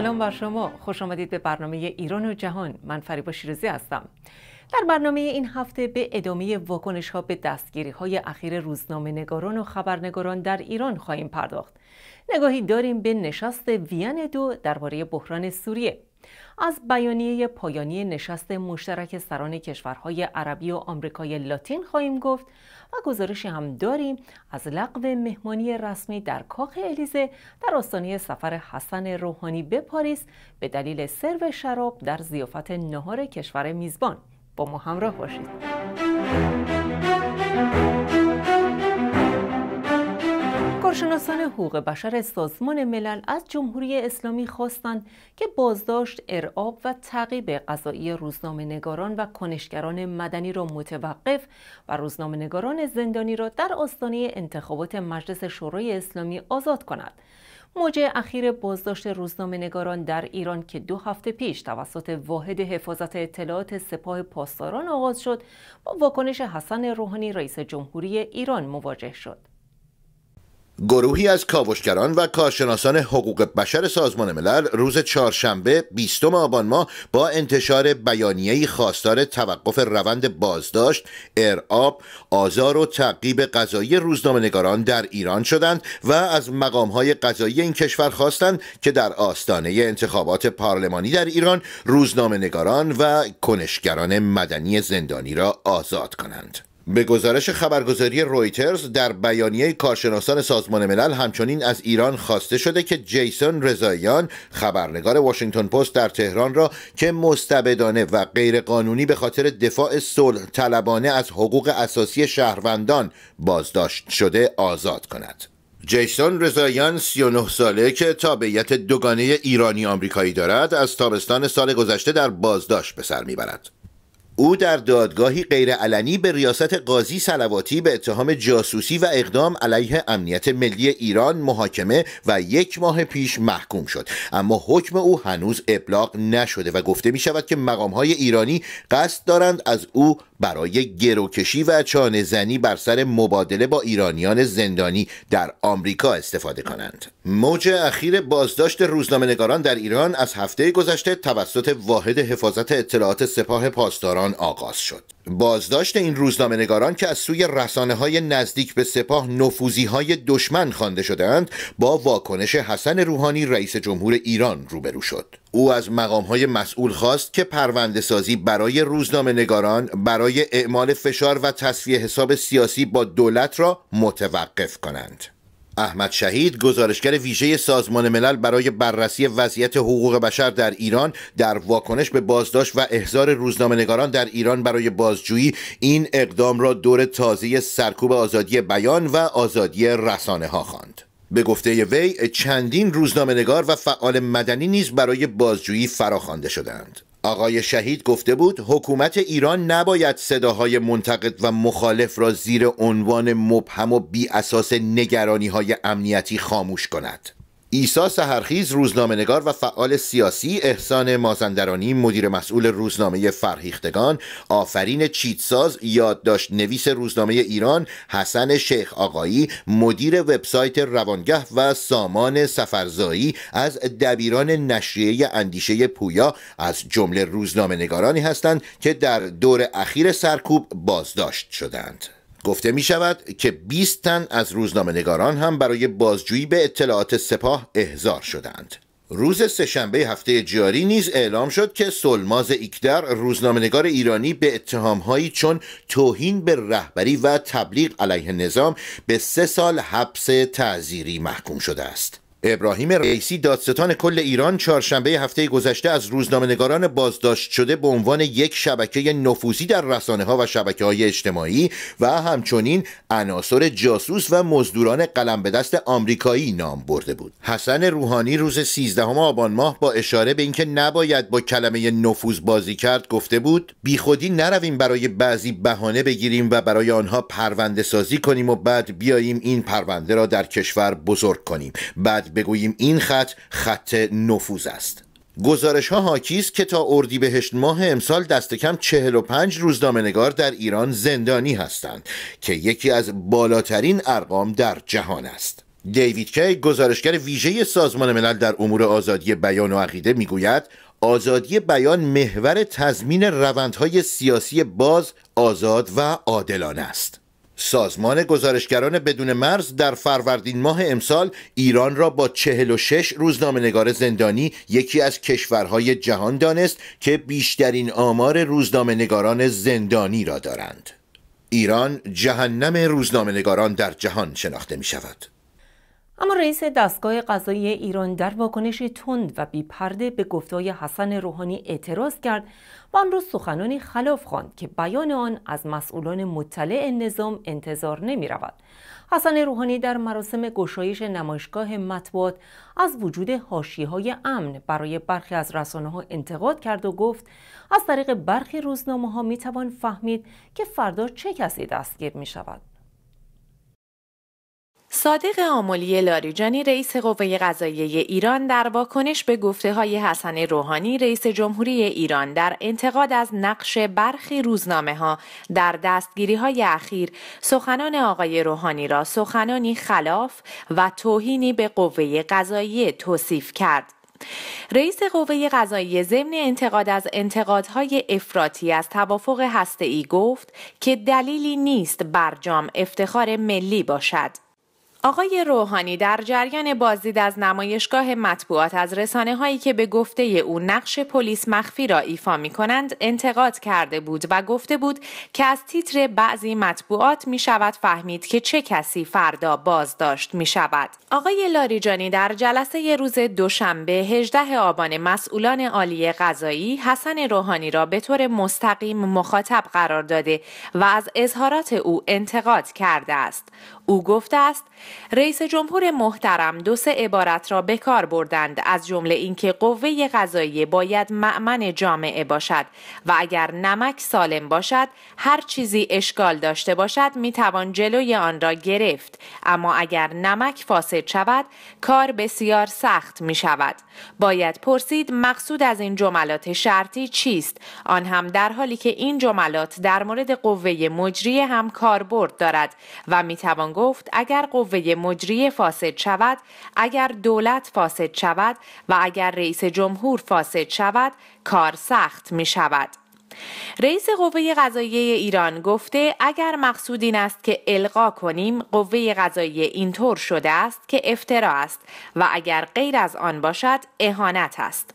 سلام بر شما خوش آمدید به برنامه ایران و جهان من فریبا شیرزی هستم در برنامه این هفته به ادامه واکنش ها به دستگیری های اخیر روزنامه نگاران و خبرنگاران در ایران خواهیم پرداخت نگاهی داریم به نشست وین دو درباره بحران سوریه از بیانیه پایانی نشست مشترک سران کشورهای عربی و آمریکای لاتین خواهیم گفت و گزارشی هم داریم از لغو مهمانی رسمی در کاخ الیزه در آستانه سفر حسن روحانی به پاریس به دلیل سرو شراب در زیافت نهار کشور میزبان با ما همراه باشید کارشناسان حقوق بشر سازمان ملل از جمهوری اسلامی خواستند که بازداشت ارعاب و تعقیب قضایی روزنامه نگاران و کنشگران مدنی را متوقف و روزنامه نگاران زندانی را در آستانه انتخابات مجلس شورای اسلامی آزاد کند. موج اخیر بازداشت روزنامه نگاران در ایران که دو هفته پیش توسط واحد حفاظت اطلاعات سپاه پاسداران آغاز شد با واکنش حسن روحانی رئیس جمهوری ایران مواجه شد. گروهی از کاوشگران و کارشناسان حقوق بشر سازمان ملل روز چهارشنبه 20 آبان ما با انتشار بیانیه‌ای خواستار توقف روند بازداشت، ارعاب، آزار و تعقیب قضایی روزنامه‌نگاران در ایران شدند و از مقام‌های قضایی این کشور خواستند که در آستانه انتخابات پارلمانی در ایران روزنامه‌نگاران و کنشگران مدنی زندانی را آزاد کنند. به گزارش خبرگزاری رویترز در بیانیه کارشناسان سازمان ملل همچنین از ایران خواسته شده که جیسون رضاییان خبرنگار واشنگتن پست در تهران را که مستبدانه و غیرقانونی به خاطر دفاع صلح طلبانه از حقوق اساسی شهروندان بازداشت شده آزاد کند. جیسون رضایان 39 ساله که تابعیت دوگانه ایرانی آمریکایی دارد از تابستان سال گذشته در بازداشت به سر میبرد. او در دادگاهی غیرعلنی به ریاست قاضی سلواتی به اتهام جاسوسی و اقدام علیه امنیت ملی ایران محاکمه و یک ماه پیش محکوم شد اما حکم او هنوز ابلاغ نشده و گفته می شود که مقام های ایرانی قصد دارند از او برای گروکشی و چانه زنی بر سر مبادله با ایرانیان زندانی در آمریکا استفاده کنند. موج اخیر بازداشت روزنامه‌نگاران در ایران از هفته گذشته توسط واحد حفاظت اطلاعات سپاه پاسداران آغاز شد بازداشت این روزنامه نگاران که از سوی رسانه های نزدیک به سپاه نفوزی های دشمن خوانده شدند با واکنش حسن روحانی رئیس جمهور ایران روبرو شد او از مقام های مسئول خواست که پرونده برای روزنامه نگاران برای اعمال فشار و تصفیه حساب سیاسی با دولت را متوقف کنند احمد شهید گزارشگر ویژه سازمان ملل برای بررسی وضعیت حقوق بشر در ایران در واکنش به بازداشت و احضار روزنامهنگاران در ایران برای بازجویی این اقدام را دور تازه سرکوب آزادی بیان و آزادی رسانه ها خواند به گفته وی چندین روزنامهنگار و فعال مدنی نیز برای بازجویی فراخوانده شدند آقای شهید گفته بود حکومت ایران نباید صداهای منتقد و مخالف را زیر عنوان مبهم و بی اساس نگرانی های امنیتی خاموش کند ایسا سهرخیز روزنامه نگار و فعال سیاسی احسان مازندرانی مدیر مسئول روزنامه فرهیختگان آفرین چیتساز یادداشت نویس روزنامه ایران حسن شیخ آقایی مدیر وبسایت روانگه و سامان سفرزایی از دبیران نشریه اندیشه پویا از جمله روزنامه نگارانی هستند که در دور اخیر سرکوب بازداشت شدند گفته می شود که 20 تن از روزنامه نگاران هم برای بازجویی به اطلاعات سپاه احضار شدند. روز سهشنبه هفته جاری نیز اعلام شد که سلماز ایکدر روزنامهنگار ایرانی به اتهامهایی چون توهین به رهبری و تبلیغ علیه نظام به سه سال حبس تعذیری محکوم شده است ابراهیم رئیسی دادستان کل ایران چهارشنبه هفته گذشته از نگاران بازداشت شده به عنوان یک شبکه نفوذی در رسانه ها و شبکه های اجتماعی و همچنین عناصر جاسوس و مزدوران قلم به دست آمریکایی نام برده بود. حسن روحانی روز 13 آبان ماه با اشاره به اینکه نباید با کلمه نفوذ بازی کرد گفته بود بیخودی نرویم برای بعضی بهانه بگیریم و برای آنها پرونده سازی کنیم و بعد بیاییم این پرونده را در کشور بزرگ کنیم. بعد بگوییم این خط خط نفوذ است گزارش ها حاکی است که تا بهشت ماه امسال دست کم 45 روزنامه در ایران زندانی هستند که یکی از بالاترین ارقام در جهان است دیوید کی گزارشگر ویژه سازمان ملل در امور آزادی بیان و عقیده میگوید آزادی بیان محور تضمین روندهای سیاسی باز، آزاد و عادلانه است. سازمان گزارشگران بدون مرز در فروردین ماه امسال ایران را با 46 روزنامه نگار زندانی یکی از کشورهای جهان دانست که بیشترین آمار روزنامه نگاران زندانی را دارند. ایران جهنم روزنامه نگاران در جهان شناخته می شود. اما رئیس دستگاه قضایی ایران در واکنش تند و بیپرده به گفتای حسن روحانی اعتراض کرد و آن را سخنانی خلاف خواند که بیان آن از مسئولان مطلع نظام انتظار نمی رود. حسن روحانی در مراسم گشایش نمایشگاه مطبوعات از وجود هاشی های امن برای برخی از رسانه ها انتقاد کرد و گفت از طریق برخی روزنامه ها می توان فهمید که فردا چه کسی دستگیر می شود. صادق آملی لاریجانی رئیس قوه قضاییه ایران در واکنش به گفته های حسن روحانی رئیس جمهوری ایران در انتقاد از نقش برخی روزنامه ها در دستگیری های اخیر سخنان آقای روحانی را سخنانی خلاف و توهینی به قوه قضاییه توصیف کرد. رئیس قوه قضایی ضمن انتقاد از انتقادهای افراطی از توافق ای گفت که دلیلی نیست برجام افتخار ملی باشد. آقای روحانی در جریان بازدید از نمایشگاه مطبوعات از رسانه هایی که به گفته او نقش پلیس مخفی را ایفا می کنند انتقاد کرده بود و گفته بود که از تیتر بعضی مطبوعات می شود فهمید که چه کسی فردا بازداشت می شود. آقای لاریجانی در جلسه روز دوشنبه 18 آبان مسئولان عالی قضایی حسن روحانی را به طور مستقیم مخاطب قرار داده و از اظهارات او انتقاد کرده است. او گفته است رئیس جمهور محترم دو سه عبارت را به کار بردند از جمله اینکه قوه غذایی باید معمن جامعه باشد و اگر نمک سالم باشد هر چیزی اشکال داشته باشد می توان جلوی آن را گرفت اما اگر نمک فاسد شود کار بسیار سخت می شود باید پرسید مقصود از این جملات شرطی چیست آن هم در حالی که این جملات در مورد قوه مجری هم کاربرد دارد و میتوان گفت اگر قوه قوه مجریه فاسد شود اگر دولت فاسد شود و اگر رئیس جمهور فاسد شود کار سخت می شود رئیس قوه قضاییه ایران گفته اگر مقصود این است که القا کنیم قوه قضاییه اینطور شده است که افترا است و اگر غیر از آن باشد اهانت است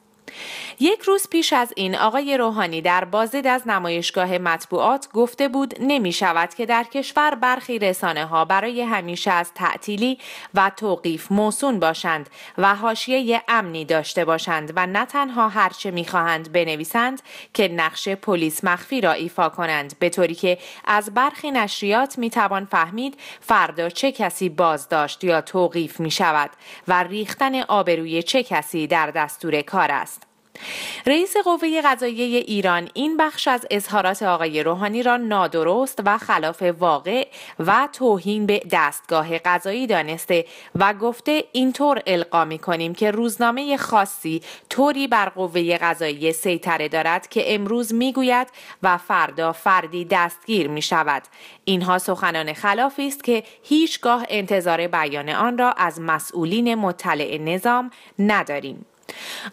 یک روز پیش از این آقای روحانی در بازدید از نمایشگاه مطبوعات گفته بود نمی شود که در کشور برخی رسانه ها برای همیشه از تعطیلی و توقیف موسون باشند و حاشیه امنی داشته باشند و نه تنها هرچه میخواهند بنویسند که نقش پلیس مخفی را ایفا کنند به طوری که از برخی نشریات میتوان فهمید فردا چه کسی بازداشت یا توقیف می شود و ریختن آبروی چه کسی در دستور کار است. رئیس قوه قضاییه ایران این بخش از اظهارات آقای روحانی را نادرست و خلاف واقع و توهین به دستگاه قضایی دانسته و گفته اینطور القا می کنیم که روزنامه خاصی طوری بر قوه قضایی سیطره دارد که امروز میگوید و فردا فردی دستگیر می شود اینها سخنان خلافی است که هیچگاه انتظار بیان آن را از مسئولین مطلع نظام نداریم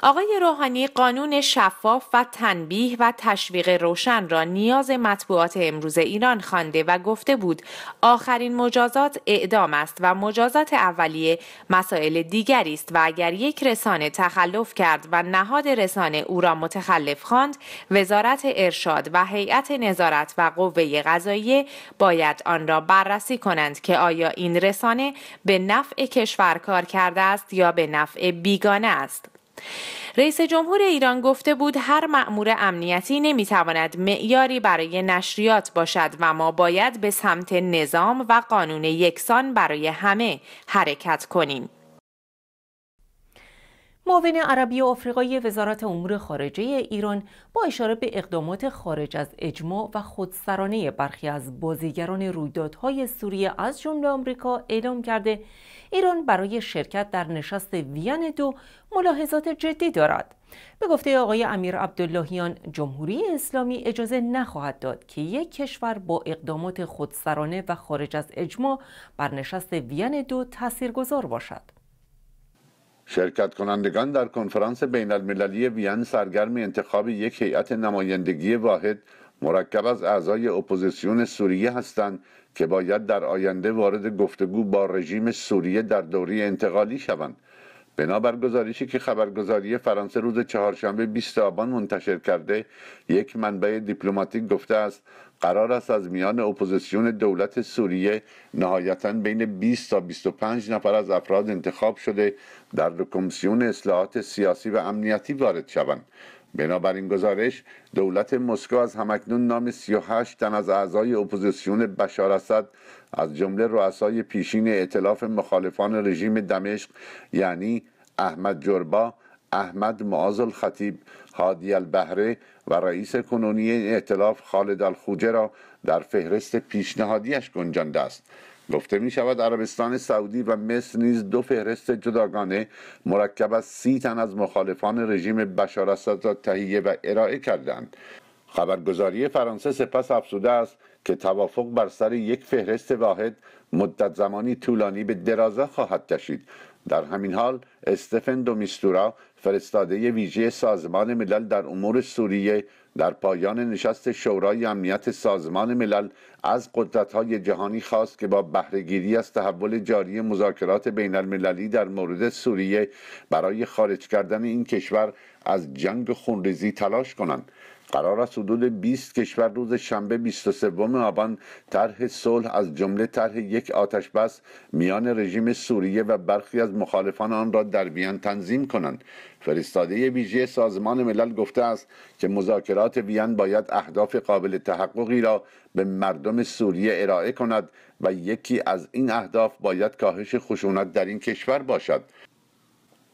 آقای روحانی قانون شفاف و تنبیه و تشویق روشن را نیاز مطبوعات امروز ایران خوانده و گفته بود آخرین مجازات اعدام است و مجازات اولیه مسائل دیگری است و اگر یک رسانه تخلف کرد و نهاد رسانه او را متخلف خواند وزارت ارشاد و هیئت نظارت و قوه قضاییه باید آن را بررسی کنند که آیا این رسانه به نفع کشور کار کرده است یا به نفع بیگانه است رئیس جمهور ایران گفته بود هر مأمور امنیتی نمیتواند معیاری برای نشریات باشد و ما باید به سمت نظام و قانون یکسان برای همه حرکت کنیم. معاون عربی و آفریقایی وزارت امور خارجه ایران با اشاره به اقدامات خارج از اجماع و خودسرانه برخی از بازیگران رویدادهای سوریه از جمله آمریکا اعلام کرده ایران برای شرکت در نشست وین دو ملاحظات جدی دارد به گفته آقای امیر عبداللهیان جمهوری اسلامی اجازه نخواهد داد که یک کشور با اقدامات خودسرانه و خارج از اجماع بر نشست وین دو تاثیرگذار باشد شرکت کنندگان در کنفرانس بین المللی وین سرگرم انتخاب یک هیئت نمایندگی واحد مرکب از اعضای اپوزیسیون سوریه هستند که باید در آینده وارد گفتگو با رژیم سوریه در دوری انتقالی شوند بنابر گزارشی که خبرگزاری فرانسه روز چهارشنبه 20 آبان منتشر کرده یک منبع دیپلماتیک گفته است قرار است از میان اپوزیسیون دولت سوریه نهایتا بین 20 تا 25 نفر از افراد انتخاب شده در کمیسیون اصلاحات سیاسی و امنیتی وارد شوند بنابراین گزارش دولت مسکو از همکنون نام 38 تن از اعضای اپوزیسیون بشار اسد از جمله رؤسای پیشین ائتلاف مخالفان رژیم دمشق یعنی احمد جربا احمد معاذ الخطیب هادی البهره و رئیس کنونی اعتلاف خالد الخوجه را در فهرست پیشنهادیش گنجانده است گفته می شود عربستان سعودی و مصر نیز دو فهرست جداگانه مرکب از سی تن از مخالفان رژیم بشار اسد را تهیه و ارائه کردند خبرگزاری فرانسه سپس افزوده است که توافق بر سر یک فهرست واحد مدت زمانی طولانی به درازه خواهد کشید در همین حال استفن دومیستورا فرستاده ویژه سازمان ملل در امور سوریه در پایان نشست شورای امنیت سازمان ملل از قدرت‌های جهانی خواست که با بهرهگیری از تحول جاری مذاکرات بین المللی در مورد سوریه برای خارج کردن این کشور از جنگ خونریزی تلاش کنند قرار است حدود 20 کشور روز شنبه 23 آبان طرح صلح از جمله طرح یک آتش بس میان رژیم سوریه و برخی از مخالفان آن را در وین تنظیم کنند فرستاده ویژه سازمان ملل گفته است که مذاکرات وین باید اهداف قابل تحققی را به مردم سوریه ارائه کند و یکی از این اهداف باید کاهش خشونت در این کشور باشد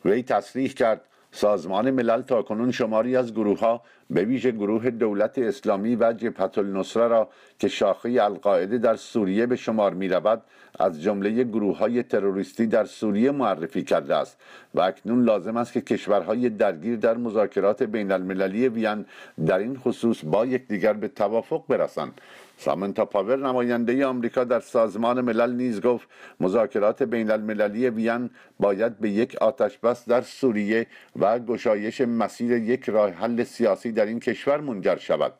وی تصریح کرد سازمان ملل تاکنون شماری از گروه به ویژه گروه دولت اسلامی و جبهت النصره را که شاخه القاعده در سوریه به شمار می رود از جمله گروه های تروریستی در سوریه معرفی کرده است و اکنون لازم است که کشورهای درگیر در مذاکرات بین المللی وین در این خصوص با یکدیگر به توافق برسند سامنتا پاور نماینده آمریکا در سازمان ملل نیز گفت مذاکرات بین المللی وین باید به یک آتش بس در سوریه و گشایش مسیر یک راه حل سیاسی در این کشور منجر شود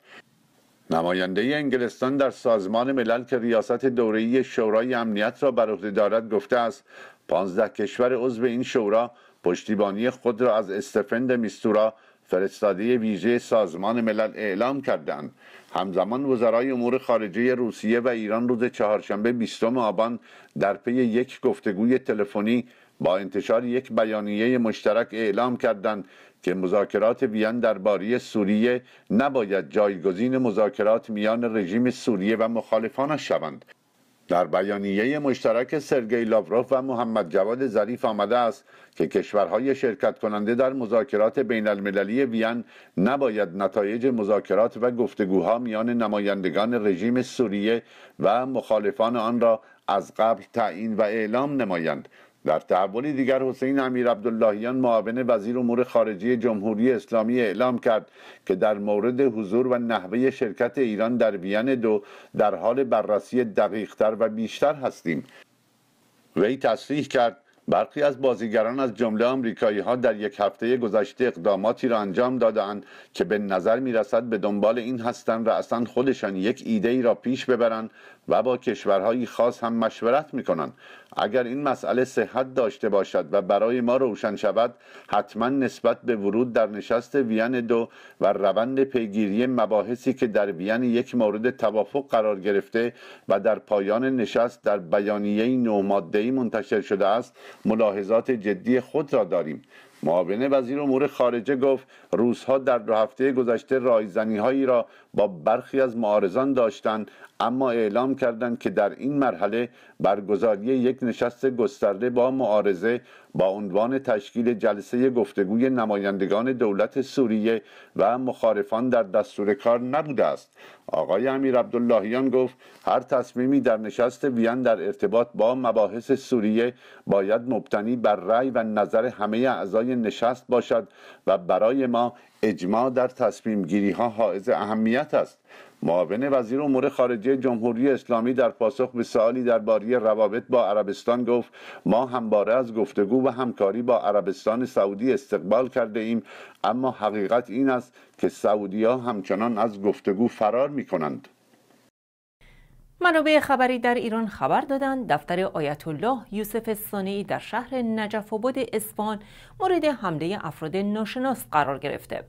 نماینده انگلستان در سازمان ملل که ریاست دوره‌ای شورای امنیت را بر عهده دارد گفته است پانزده کشور عضو این شورا پشتیبانی خود را از استفند میستورا فرستاده ویژه سازمان ملل اعلام کردند همزمان وزرای امور خارجه روسیه و ایران روز چهارشنبه بیستم آبان در پی یک گفتگوی تلفنی با انتشار یک بیانیه مشترک اعلام کردند که مذاکرات وین درباره سوریه نباید جایگزین مذاکرات میان رژیم سوریه و مخالفانش شوند در بیانیه مشترک سرگئی لاوروف و محمد جواد ظریف آمده است که کشورهای شرکت کننده در مذاکرات بین المللی وین نباید نتایج مذاکرات و گفتگوها میان نمایندگان رژیم سوریه و مخالفان آن را از قبل تعیین و اعلام نمایند در تحولی دیگر حسین امیر عبداللهیان معاون وزیر امور خارجه جمهوری اسلامی اعلام کرد که در مورد حضور و نحوه شرکت ایران در وین دو در حال بررسی دقیقتر و بیشتر هستیم وی تصریح کرد برخی از بازیگران از جمله آمریکایی ها در یک هفته گذشته اقداماتی را انجام دادند که به نظر می رسد به دنبال این هستند اصلا خودشان یک ایده ای را پیش ببرند و با کشورهایی خاص هم مشورت می اگر این مسئله صحت داشته باشد و برای ما روشن شود حتما نسبت به ورود در نشست وین دو و روند پیگیری مباحثی که در وین یک مورد توافق قرار گرفته و در پایان نشست در بیانیه ای منتشر شده است ملاحظات جدی خود را داریم معاون وزیر امور خارجه گفت روزها در دو هفته گذشته رایزنی هایی را با برخی از معارضان داشتند اما اعلام کردند که در این مرحله برگزاری یک نشست گسترده با معارضه با عنوان تشکیل جلسه گفتگوی نمایندگان دولت سوریه و مخالفان در دستور کار نبوده است آقای امیر عبداللهیان گفت هر تصمیمی در نشست وین در ارتباط با مباحث سوریه باید مبتنی بر رأی و نظر همه اعضای نشست باشد و برای ما اجماع در تصمیم گیری ها حائز اهمیت است معاون وزیر امور خارجه جمهوری اسلامی در پاسخ به سوالی درباره روابط با عربستان گفت ما همواره از گفتگو و همکاری با عربستان سعودی استقبال کرده ایم اما حقیقت این است که سعودی ها همچنان از گفتگو فرار می کنند منابع خبری در ایران خبر دادند دفتر آیت الله یوسف سانی در شهر نجف و اسفان مورد حمله افراد ناشناس قرار گرفته.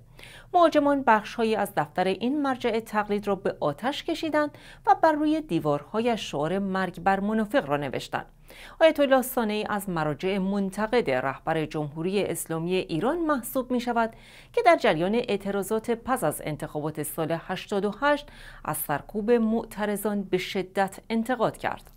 مهاجمان بخشهایی از دفتر این مرجع تقلید را به آتش کشیدند و بر روی دیوارهای شعار مرگ بر منافق را نوشتند. آیت الله سانه از مراجع منتقد رهبر جمهوری اسلامی ایران محسوب می شود که در جریان اعتراضات پس از انتخابات سال 88 از سرکوب معترضان به شدت انتقاد کرد.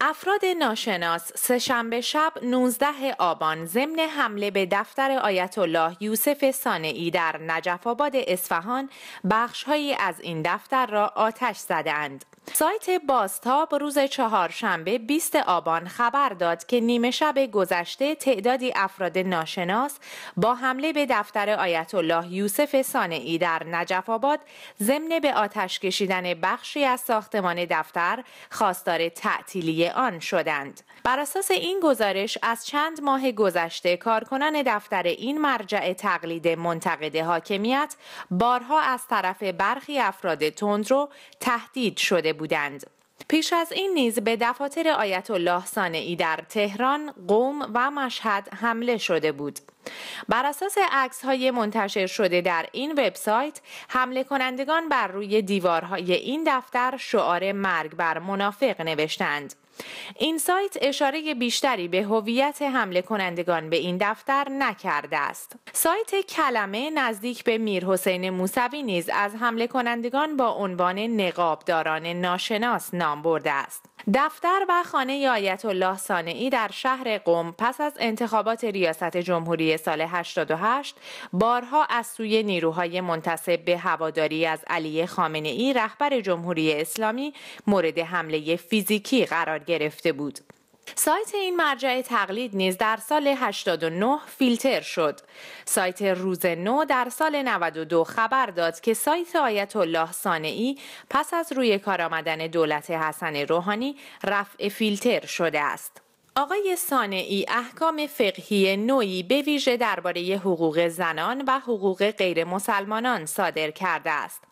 افراد ناشناس سهشنبه شب 19 آبان ضمن حمله به دفتر آیت الله یوسف سانعی در نجف آباد اصفهان بخشهایی از این دفتر را آتش زدند. سایت بازتاب روز چهارشنبه 20 آبان خبر داد که نیمه شب گذشته تعدادی افراد ناشناس با حمله به دفتر آیت الله یوسف سانعی در نجف آباد ضمن به آتش کشیدن بخشی از ساختمان دفتر خواستار تعطیلی آن شدند بر اساس این گزارش از چند ماه گذشته کارکنان دفتر این مرجع تقلید منتقد حاکمیت بارها از طرف برخی افراد تندرو تهدید شده بودند. پیش از این نیز به دفاتر آیت الله سانعی در تهران، قوم و مشهد حمله شده بود. بر اساس عکس های منتشر شده در این وبسایت، حمله کنندگان بر روی دیوارهای این دفتر شعار مرگ بر منافق نوشتند. این سایت اشاره بیشتری به هویت حمله کنندگان به این دفتر نکرده است. سایت کلمه نزدیک به میر حسین موسوی نیز از حمله کنندگان با عنوان نقابداران ناشناس نام برده است. دفتر و خانه آیت الله سانعی در شهر قم پس از انتخابات ریاست جمهوری سال 88 بارها از سوی نیروهای منتصب به هواداری از علی خامنه ای رهبر جمهوری اسلامی مورد حمله فیزیکی قرار گرفته بود. سایت این مرجع تقلید نیز در سال 89 فیلتر شد. سایت روز نو در سال 92 خبر داد که سایت آیت الله سانعی پس از روی کار آمدن دولت حسن روحانی رفع فیلتر شده است. آقای سانعی احکام فقهی نوعی به ویژه درباره حقوق زنان و حقوق غیر مسلمانان صادر کرده است.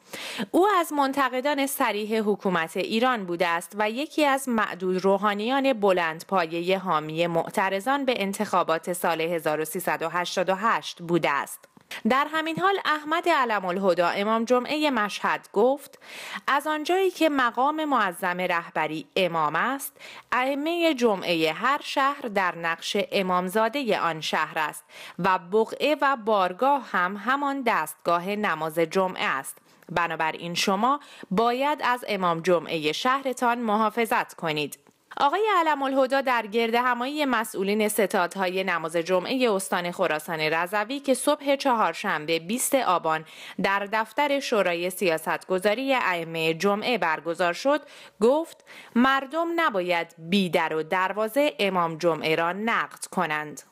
او از منتقدان سریح حکومت ایران بوده است و یکی از معدود روحانیان بلندپایه حامی معترضان به انتخابات سال 1388 بوده است. در همین حال احمد علم الهدا امام جمعه مشهد گفت از آنجایی که مقام معظم رهبری امام است ائمه جمعه هر شهر در نقش امامزاده آن شهر است و بقعه و بارگاه هم همان دستگاه نماز جمعه است بنابراین شما باید از امام جمعه شهرتان محافظت کنید آقای علم الهدا در گرد همایی مسئولین ستادهای نماز جمعه استان خراسان رضوی که صبح چهارشنبه 20 آبان در دفتر شورای سیاستگذاری ائمه جمعه برگزار شد گفت مردم نباید در و دروازه امام جمعه را نقد کنند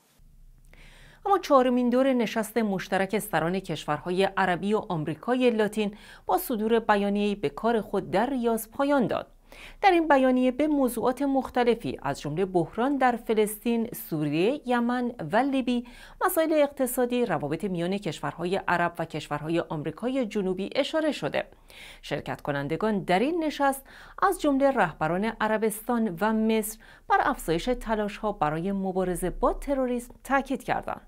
اما چهارمین دور نشست مشترک سران کشورهای عربی و آمریکای لاتین با صدور بیانیه‌ای به کار خود در ریاض پایان داد در این بیانیه به موضوعات مختلفی از جمله بحران در فلسطین، سوریه، یمن و لیبی، مسائل اقتصادی، روابط میان کشورهای عرب و کشورهای آمریکای جنوبی اشاره شده. شرکت کنندگان در این نشست از جمله رهبران عربستان و مصر بر افزایش ها برای مبارزه با تروریسم تاکید کردند.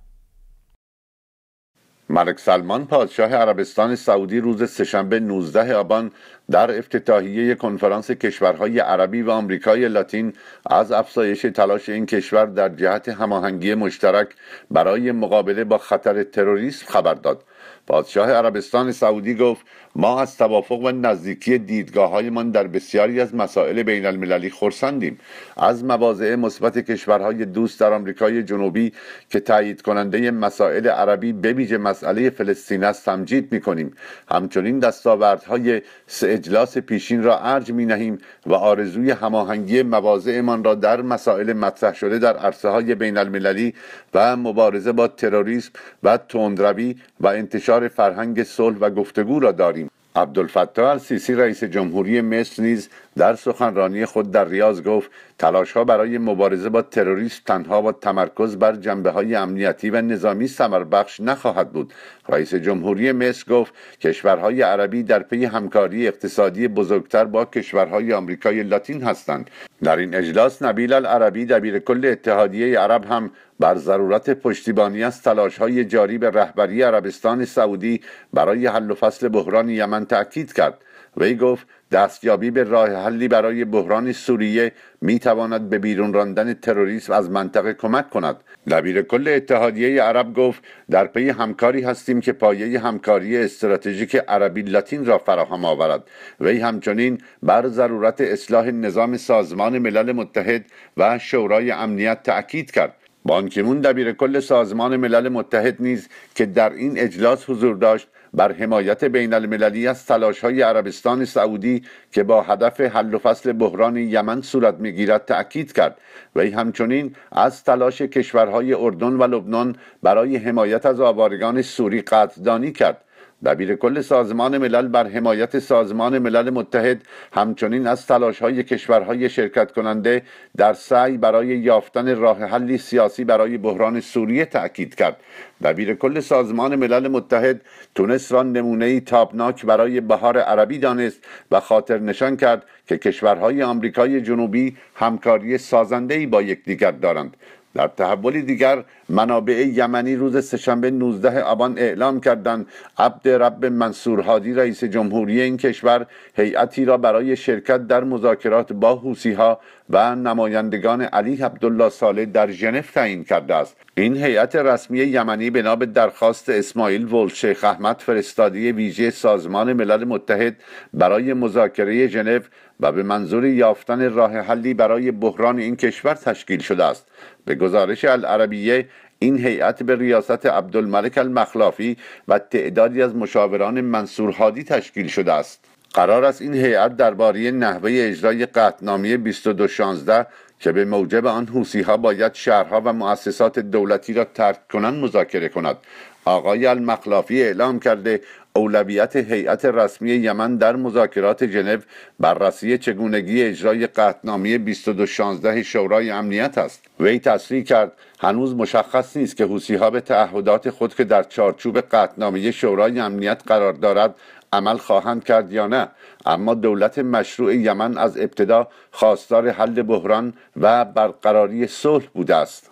ملک سلمان پادشاه عربستان سعودی روز سهشنبه 19 آبان در افتتاحیه کنفرانس کشورهای عربی و آمریکای لاتین از افزایش تلاش این کشور در جهت هماهنگی مشترک برای مقابله با خطر تروریسم خبر داد پادشاه عربستان سعودی گفت ما از توافق و نزدیکی دیدگاه هایمان در بسیاری از مسائل بین المللی خورسندیم از مواضع مثبت کشورهای دوست در آمریکای جنوبی که تایید کننده مسائل عربی بویژه مسئله فلسطین است تمجید می کنیم همچنین دستاوردهای سه اجلاس پیشین را ارج می نهیم و آرزوی هماهنگی مواضعمان را در مسائل مطرح شده در عرصه های بین المللی و مبارزه با تروریسم و تندروی و انتشار انتشار فرهنگ صلح و گفتگو را داریم عبدالفتاح السیسی رئیس جمهوری مصر نیز در سخنرانی خود در ریاض گفت تلاشها برای مبارزه با تروریسم تنها با تمرکز بر جنبه های امنیتی و نظامی سمر بخش نخواهد بود رئیس جمهوری مصر گفت کشورهای عربی در پی همکاری اقتصادی بزرگتر با کشورهای آمریکای لاتین هستند در این اجلاس نبیل العربی دبیر کل اتحادیه عرب هم بر ضرورت پشتیبانی از تلاش های جاری به رهبری عربستان سعودی برای حل و فصل بحران یمن تاکید کرد وی گفت دستیابی به راه حلی برای بحران سوریه می تواند به بیرون راندن تروریسم از منطقه کمک کند دبیر کل اتحادیه عرب گفت در پی همکاری هستیم که پایه همکاری استراتژیک عربی لاتین را فراهم آورد وی همچنین بر ضرورت اصلاح نظام سازمان ملل متحد و شورای امنیت تاکید کرد بانکیمون دبیر کل سازمان ملل متحد نیز که در این اجلاس حضور داشت بر حمایت بین المللی از تلاش های عربستان سعودی که با هدف حل و فصل بحران یمن صورت میگیرد تأکید کرد و همچنین از تلاش کشورهای اردن و لبنان برای حمایت از آوارگان سوری قدردانی کرد دبیر کل سازمان ملل بر حمایت سازمان ملل متحد همچنین از تلاش های کشورهای شرکت کننده در سعی برای یافتن راه حلی سیاسی برای بحران سوریه تاکید کرد دبیر کل سازمان ملل متحد تونس را نمونه تابناک برای بهار عربی دانست و خاطر نشان کرد که کشورهای آمریکای جنوبی همکاری سازنده با یکدیگر دارند در تحولی دیگر منابع یمنی روز سهشنبه 19 آبان اعلام کردند عبد رب منصور هادی رئیس جمهوری این کشور هیئتی را برای شرکت در مذاکرات با ها و نمایندگان علی عبدالله ساله در ژنو تعیین کرده است این هیئت رسمی یمنی بنا به درخواست اسماعیل ولد شیخ احمد فرستادی ویژه سازمان ملل متحد برای مذاکره ژنو و به منظور یافتن راه حلی برای بحران این کشور تشکیل شده است به گزارش العربیه این هیئت به ریاست عبدالملک المخلافی و تعدادی از مشاوران منصور تشکیل شده است قرار است این هیئت درباره نحوه اجرای قطعنامه 2216 که به موجب آن حوسی باید شهرها و مؤسسات دولتی را ترک کنند مذاکره کند آقای المخلافی اعلام کرده اولویت هیئت رسمی یمن در مذاکرات ژنو بررسی چگونگی اجرای قطعنامه 2216 شورای امنیت است وی تصریح کرد هنوز مشخص نیست که ها به تعهدات خود که در چارچوب قطعنامه شورای امنیت قرار دارد عمل خواهند کرد یا نه اما دولت مشروع یمن از ابتدا خواستار حل بحران و برقراری صلح بوده است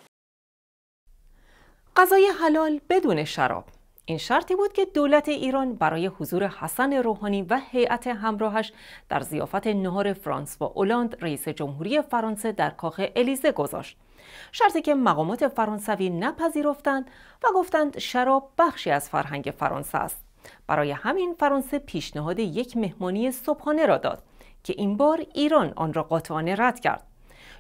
غذای حلال بدون شراب این شرطی بود که دولت ایران برای حضور حسن روحانی و هیئت همراهش در زیافت نهار فرانس و اولاند رئیس جمهوری فرانسه در کاخ الیزه گذاشت شرطی که مقامات فرانسوی نپذیرفتند و گفتند شراب بخشی از فرهنگ فرانسه است برای همین فرانسه پیشنهاد یک مهمانی صبحانه را داد که این بار ایران آن را قاطعانه رد کرد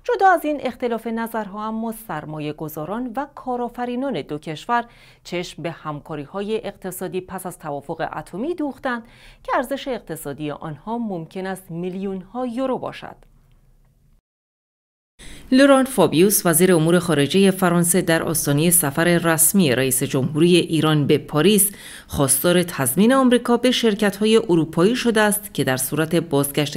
جدا از این اختلاف نظرها اما سرمایه گذاران و کارآفرینان دو کشور چشم به همکاری های اقتصادی پس از توافق اتمی دوختند که ارزش اقتصادی آنها ممکن است میلیون ها یورو باشد. لوران فابیوس وزیر امور خارجه فرانسه در آستانه سفر رسمی رئیس جمهوری ایران به پاریس خواستار تضمین آمریکا به های اروپایی شده است که در صورت بازگشت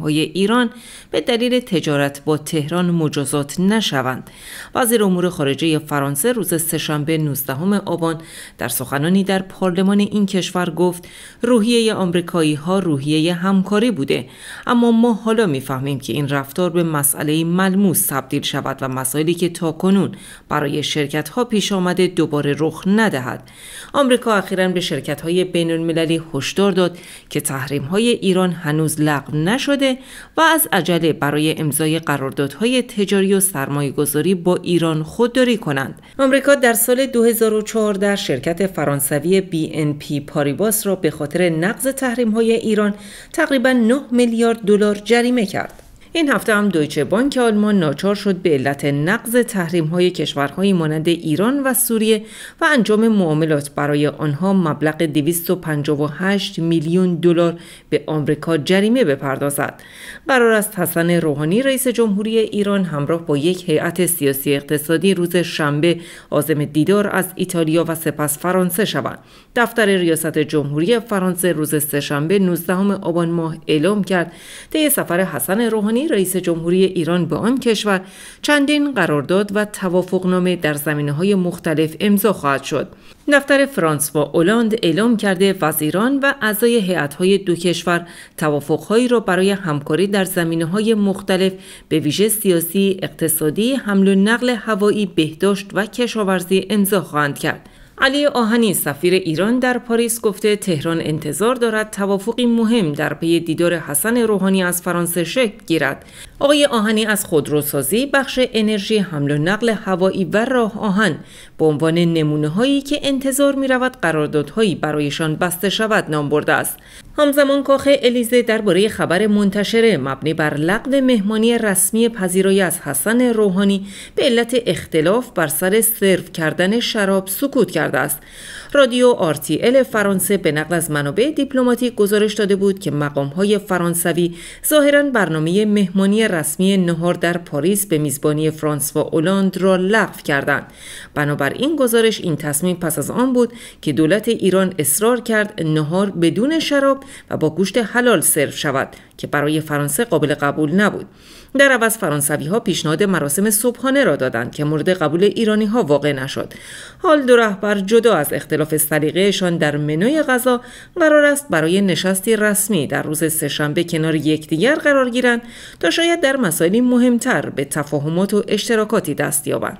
های ایران به دلیل تجارت با تهران مجازات نشوند. وزیر امور خارجه فرانسه روز سهشنبه 19 آبان در سخنانی در پارلمان این کشور گفت روحیه آمریکایی ها روحیه همکاری بوده اما ما حالا میفهمیم که این رفتار به مسئله ملموس ملموس تبدیل شود و مسائلی که تاکنون برای شرکت ها پیش آمده دوباره رخ ندهد آمریکا اخیرا به شرکت های بین المللی هشدار داد که تحریم های ایران هنوز لغو نشده و از عجله برای امضای قراردادهای تجاری و سرمایه گذاری با ایران خودداری کنند آمریکا در سال 2014 شرکت فرانسوی BNP پاریباس را به خاطر نقض تحریم های ایران تقریبا 9 میلیارد دلار جریمه کرد این هفته هم دویچه بانک آلمان ناچار شد به علت نقض تحریم های کشورهایی مانند ایران و سوریه و انجام معاملات برای آنها مبلغ 258 میلیون دلار به آمریکا جریمه بپردازد. قرار است حسن روحانی رئیس جمهوری ایران همراه با یک هیئت سیاسی اقتصادی روز شنبه عازم دیدار از ایتالیا و سپس فرانسه شوند. دفتر ریاست جمهوری فرانسه روز سهشنبه 19 آبان ماه اعلام کرد طی سفر حسن روحانی رئیس جمهوری ایران به آن کشور چندین قرارداد و توافقنامه در زمینه های مختلف امضا خواهد شد. دفتر فرانس و اولاند اعلام کرده وزیران و اعضای های دو کشور توافقهایی را برای همکاری در زمینه های مختلف به ویژه سیاسی، اقتصادی، حمل و نقل هوایی، بهداشت و کشاورزی امضا خواهند کرد. علی آهنی سفیر ایران در پاریس گفته تهران انتظار دارد توافقی مهم در پی دیدار حسن روحانی از فرانسه شکل گیرد. آقای آهنی از خودروسازی، بخش انرژی، حمل و نقل هوایی و راه آهن به عنوان نمونه هایی که انتظار می رود قراردادهایی برایشان بسته شود نام برده است. همزمان کاخ الیزه درباره خبر منتشره مبنی بر لغو مهمانی رسمی پذیرایی از حسن روحانی به علت اختلاف بر سر سرو کردن شراب سکوت کرده است رادیو ال فرانسه به نقل از منابع دیپلماتیک گزارش داده بود که های فرانسوی ظاهرا برنامه مهمانی رسمی نهار در پاریس به میزبانی فرانسوا اولاند را لغو کردند این گزارش این تصمیم پس از آن بود که دولت ایران اصرار کرد نهار بدون شراب و با گوشت حلال سرو شود که برای فرانسه قابل قبول نبود در عوض فرانسوی ها پیشنهاد مراسم صبحانه را دادند که مورد قبول ایرانی ها واقع نشد حال دو رهبر جدا از اختلاف سلیقهشان در منوی غذا قرار است برای نشستی رسمی در روز سهشنبه کنار یکدیگر قرار گیرند تا شاید در مسائلی مهمتر به تفاهمات و اشتراکاتی دست یابند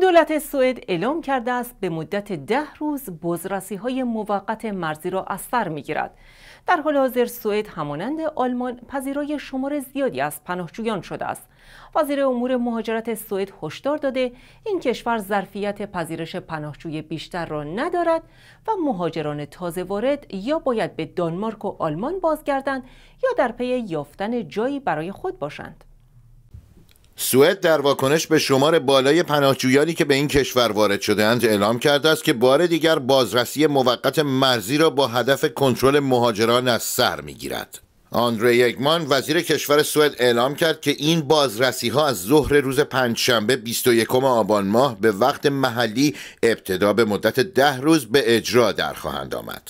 دولت سوئد اعلام کرده است به مدت ده روز بزرسی های موقت مرزی را از سر می گیرد. در حال حاضر سوئد همانند آلمان پذیرای شمار زیادی از پناهجویان شده است. وزیر امور مهاجرت سوئد هشدار داده این کشور ظرفیت پذیرش پناهجوی بیشتر را ندارد و مهاجران تازه وارد یا باید به دانمارک و آلمان بازگردند یا در پی یافتن جایی برای خود باشند. سوئد در واکنش به شمار بالای پناهجویانی که به این کشور وارد شدهاند اعلام کرده است که بار دیگر بازرسی موقت مرزی را با هدف کنترل مهاجران از سر میگیرد آندری یگمان وزیر کشور سوئد اعلام کرد که این بازرسی ها از ظهر روز پنجشنبه 21 آبان ماه به وقت محلی ابتدا به مدت ده روز به اجرا در خواهند آمد.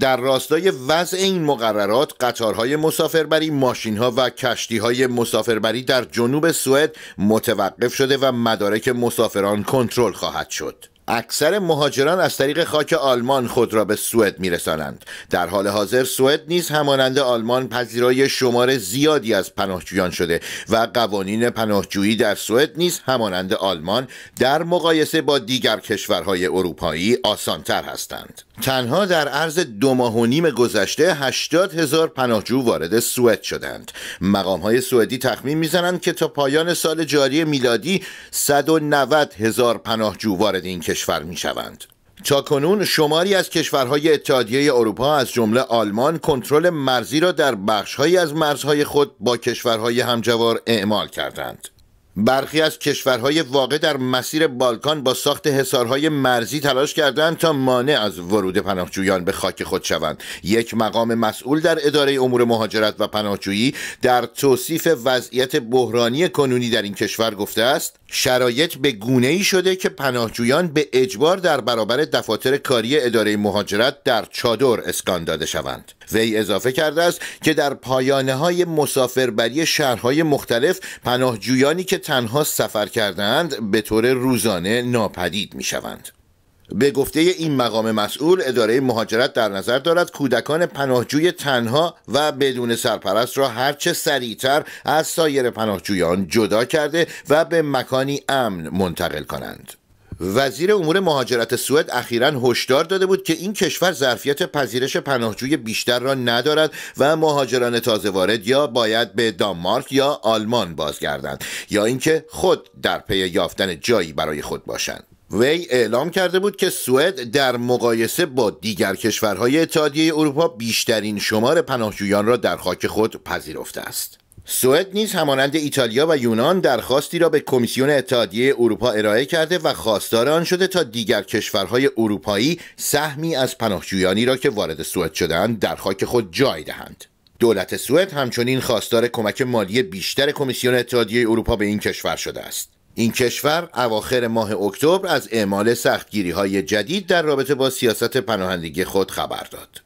در راستای وضع این مقررات قطارهای مسافربری ماشینها و کشتیهای مسافربری در جنوب سوئد متوقف شده و مدارک مسافران کنترل خواهد شد اکثر مهاجران از طریق خاک آلمان خود را به سوئد میرسانند در حال حاضر سوئد نیز همانند آلمان پذیرای شمار زیادی از پناهجویان شده و قوانین پناهجویی در سوئد نیز همانند آلمان در مقایسه با دیگر کشورهای اروپایی آسانتر هستند تنها در عرض دو ماه و نیم گذشته 80 هزار پناهجو وارد سوئد شدند مقام های سوئدی تخمین میزنند که تا پایان سال جاری میلادی 190 هزار پناهجو وارد این کشور شوند. تا کنون شماری از کشورهای اتحادیه اروپا از جمله آلمان کنترل مرزی را در بخشهایی از مرزهای خود با کشورهای همجوار اعمال کردند برخی از کشورهای واقع در مسیر بالکان با ساخت حصارهای مرزی تلاش کردند تا مانع از ورود پناهجویان به خاک خود شوند یک مقام مسئول در اداره امور مهاجرت و پناهجویی در توصیف وضعیت بحرانی کنونی در این کشور گفته است شرایط به گونه ای شده که پناهجویان به اجبار در برابر دفاتر کاری اداره مهاجرت در چادر اسکان داده شوند وی اضافه کرده است که در پایانه های مسافربری شهرهای مختلف پناهجویانی که تنها سفر کردهاند به طور روزانه ناپدید می شوند به گفته این مقام مسئول اداره مهاجرت در نظر دارد کودکان پناهجوی تنها و بدون سرپرست را هرچه سریعتر از سایر پناهجویان جدا کرده و به مکانی امن منتقل کنند وزیر امور مهاجرت سوئد اخیرا هشدار داده بود که این کشور ظرفیت پذیرش پناهجوی بیشتر را ندارد و مهاجران تازه وارد یا باید به دانمارک یا آلمان بازگردند یا اینکه خود در پی یافتن جایی برای خود باشند وی اعلام کرده بود که سوئد در مقایسه با دیگر کشورهای اتحادیه اروپا بیشترین شمار پناهجویان را در خاک خود پذیرفته است. سوئد نیز همانند ایتالیا و یونان درخواستی را به کمیسیون اتحادیه اروپا ارائه کرده و خواستار آن شده تا دیگر کشورهای اروپایی سهمی از پناهجویانی را که وارد سوئد شدهاند در خاک خود جای دهند. دولت سوئد همچنین خواستار کمک مالی بیشتر کمیسیون اتحادیه اروپا به این کشور شده است. این کشور اواخر ماه اکتبر از اعمال سختگیری های جدید در رابطه با سیاست پناهندگی خود خبر داد.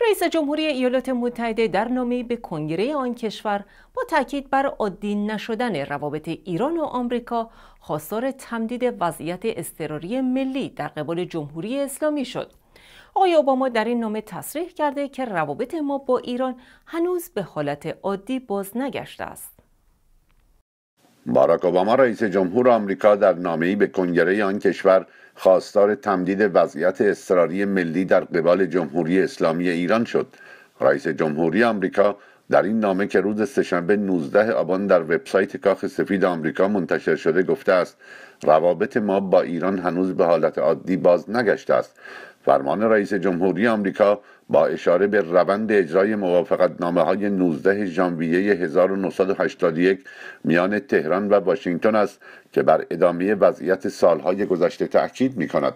رئیس جمهوری ایالات متحده در نامه به کنگره آن کشور با تاکید بر عادی نشدن روابط ایران و آمریکا خواستار تمدید وضعیت اضطراری ملی در قبال جمهوری اسلامی شد. آقای اوباما در این نامه تصریح کرده که روابط ما با ایران هنوز به حالت عادی باز نگشته است. باراک اوباما رئیس جمهور آمریکا در نامه‌ای به کنگره آن کشور خواستار تمدید وضعیت اضطراری ملی در قبال جمهوری اسلامی ایران شد رئیس جمهوری آمریکا در این نامه که روز سهشنبه 19 آبان در وبسایت کاخ سفید آمریکا منتشر شده گفته است روابط ما با ایران هنوز به حالت عادی باز نگشته است فرمان رئیس جمهوری آمریکا با اشاره به روند اجرای نامه های 19 ژانویه 1981 میان تهران و واشنگتن است که بر ادامه وضعیت سالهای گذشته تاکید می کند.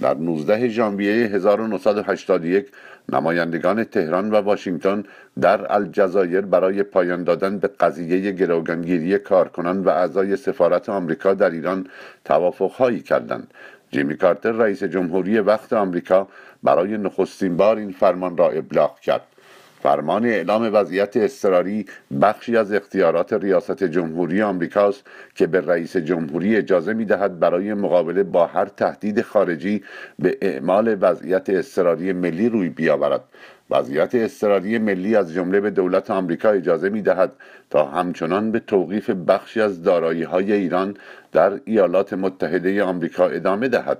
در 19 ژانویه 1981 نمایندگان تهران و واشنگتن در الجزایر برای پایان دادن به قضیه گروگانگیری کارکنان و اعضای سفارت آمریکا در ایران توافقهایی کردند. جیمی کارتر رئیس جمهوری وقت آمریکا برای نخستین بار این فرمان را ابلاغ کرد فرمان اعلام وضعیت اضطراری بخشی از اختیارات ریاست جمهوری آمریکاست که به رئیس جمهوری اجازه میدهد برای مقابله با هر تهدید خارجی به اعمال وضعیت اضطراری ملی روی بیاورد وضعیت اضطراری ملی از جمله به دولت آمریکا اجازه می دهد تا همچنان به توقیف بخشی از دارایی های ایران در ایالات متحده آمریکا ادامه دهد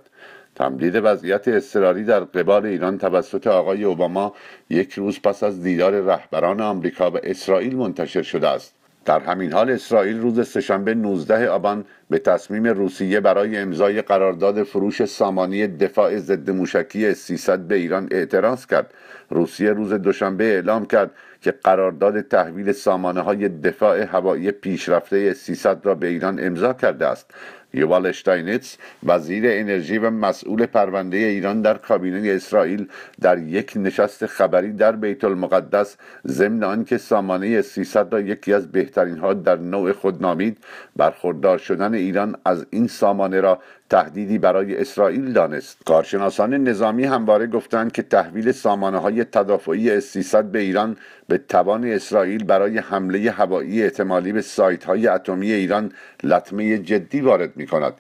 تمدید وضعیت اضطراری در قبال ایران توسط آقای اوباما یک روز پس از دیدار رهبران آمریکا و اسرائیل منتشر شده است در همین حال اسرائیل روز سهشنبه 19 آبان به تصمیم روسیه برای امضای قرارداد فروش سامانی دفاع ضد موشکی 300 به ایران اعتراض کرد روسیه روز دوشنبه اعلام کرد که قرارداد تحویل سامانه های دفاع هوایی پیشرفته 300 را به ایران امضا کرده است یوال اشتاینتس وزیر انرژی و مسئول پرونده ایران در کابینه اسرائیل در یک نشست خبری در بیت المقدس ضمن آنکه سامانه 300 را یکی از بهترین ها در نوع خود نامید برخوردار شدن ایران از این سامانه را تهدیدی برای اسرائیل دانست کارشناسان نظامی همواره گفتند که تحویل سامانه های تدافعی S300 به ایران به توان اسرائیل برای حمله هوایی احتمالی به سایت های اتمی ایران لطمه جدی وارد می کند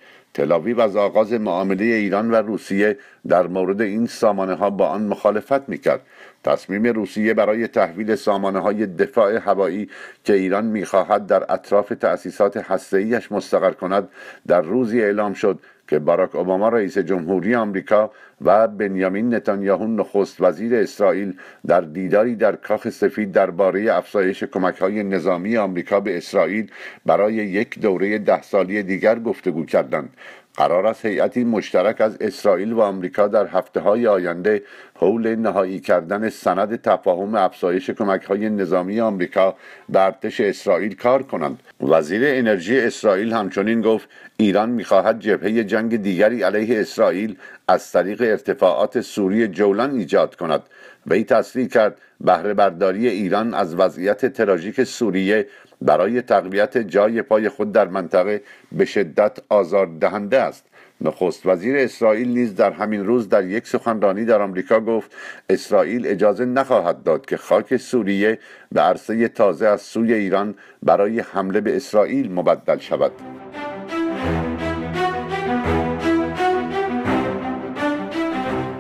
و از آغاز معامله ایران و روسیه در مورد این سامانه ها با آن مخالفت می کرد تصمیم روسیه برای تحویل سامانه های دفاع هوایی که ایران میخواهد در اطراف تأسیسات هسته‌ایش مستقر کند در روزی اعلام شد که باراک اوباما رئیس جمهوری آمریکا و بنیامین نتانیاهو نخست وزیر اسرائیل در دیداری در کاخ سفید درباره افزایش کمک های نظامی آمریکا به اسرائیل برای یک دوره ده سالی دیگر گفتگو کردند قرار است هیئتی مشترک از اسرائیل و آمریکا در هفته های آینده حول نهایی کردن سند تفاهم افزایش کمک های نظامی آمریکا به ارتش اسرائیل کار کنند وزیر انرژی اسرائیل همچنین گفت ایران میخواهد جبهه جنگ دیگری علیه اسرائیل از طریق ارتفاعات سوری جولان ایجاد کند وی تصریح کرد بهره برداری ایران از وضعیت تراژیک سوریه برای تقویت جای پای خود در منطقه به شدت آزار دهنده است نخست وزیر اسرائیل نیز در همین روز در یک سخنرانی در آمریکا گفت اسرائیل اجازه نخواهد داد که خاک سوریه به عرصه تازه از سوی ایران برای حمله به اسرائیل مبدل شود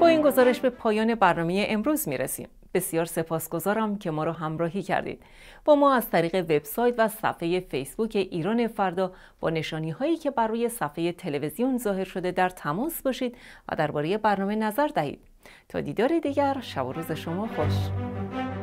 با این گزارش به پایان برنامه امروز رسیم بسیار سپاسگزارم که ما را همراهی کردید با ما از طریق وبسایت و صفحه فیسبوک ایران فردا با نشانی هایی که بر روی صفحه تلویزیون ظاهر شده در تماس باشید و درباره برنامه نظر دهید تا دیدار دیگر شب و روز شما خوش